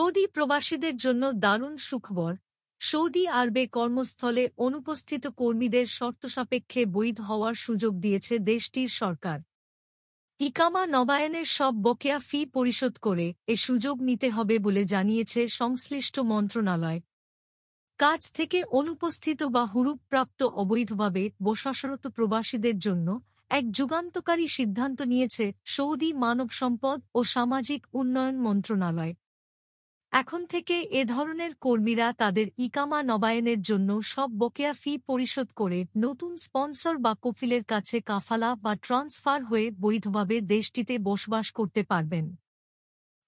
Saudi প্রবাসীদের জন্য দারুণ সুখবর সৌদি আরবে কর্মস্থলে অনুপস্থিত কর্মীদের শর্তসাপেক্ষে বৈধ হওয়ার সুযোগ দিয়েছে দেশটির সরকার ইকামা নবায়নের সব বকেয়া ফি পরিশোধ করে এ সুযোগ নিতে হবে বলে জানিয়েছে সংশ্লিষ্ট মন্ত্রণালয় কাজ থেকে অনুপস্থিত বা হুরুপ্রাপ্ত অবৈধভাবে বসাসরত প্রবাসীদের জন্য এক যুগান্তকারী সিদ্ধান্ত নিয়েছে সৌদি মানব সম্পদ ও সামাজিক উন্নয়ন মন্ত্রণালয় এখন থেকে এ ধরনের কর্মীরা তাদের ইকামা নবায়নের জন্য সব বকেয়া ফি পরিশোধ করে নতুন স্পন্সর বা কফিলের কাছে কাফালা বা ট্রান্সফার হয়ে বৈধভাবে দেশটিতে বসবাস করতে পারবেন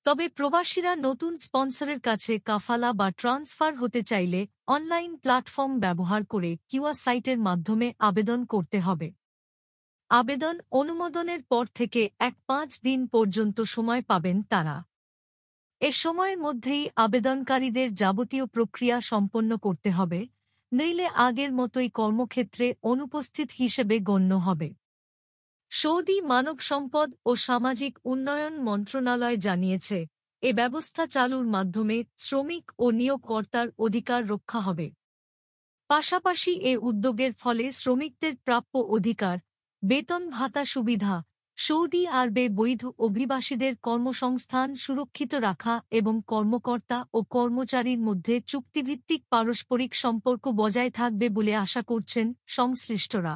তবে প্রবাসীরা নতুন স্পন্সরের কাছে কাফালা বা ট্রান্সফার হতে চাইলে অনলাইন প্ল্যাটফর্ম ব্যবহার করে কিউয়া সাইটের মাধ্যমে আবেদন করতে হবে আবেদন অনুমোদনের পর থেকে এক পাঁচ দিন পর্যন্ত সময় পাবেন তারা এ সময়ের মধ্যেই আবেদনকারীদের যাবতীয় প্রক্রিয়া সম্পন্ন করতে হবে নইলে আগের মতোই কর্মক্ষেত্রে অনুপস্থিত হিসেবে গণ্য হবে সৌদি মানব সম্পদ ও সামাজিক উন্নয়ন মন্ত্রণালয় জানিয়েছে এ ব্যবস্থা চালুর মাধ্যমে শ্রমিক ও নিয়োগকর্তার অধিকার রক্ষা হবে পাশাপাশি এ উদ্যোগের ফলে শ্রমিকদের প্রাপ্য অধিকার বেতন ভাতা সুবিধা সৌদি আরবে বৈধ অভিবাসীদের কর্মসংস্থান সুরক্ষিত রাখা এবং কর্মকর্তা ও কর্মচারীর মধ্যে চুক্তিভিত্তিক পারস্পরিক সম্পর্ক বজায় থাকবে বলে আশা করছেন সংশ্লিষ্টরা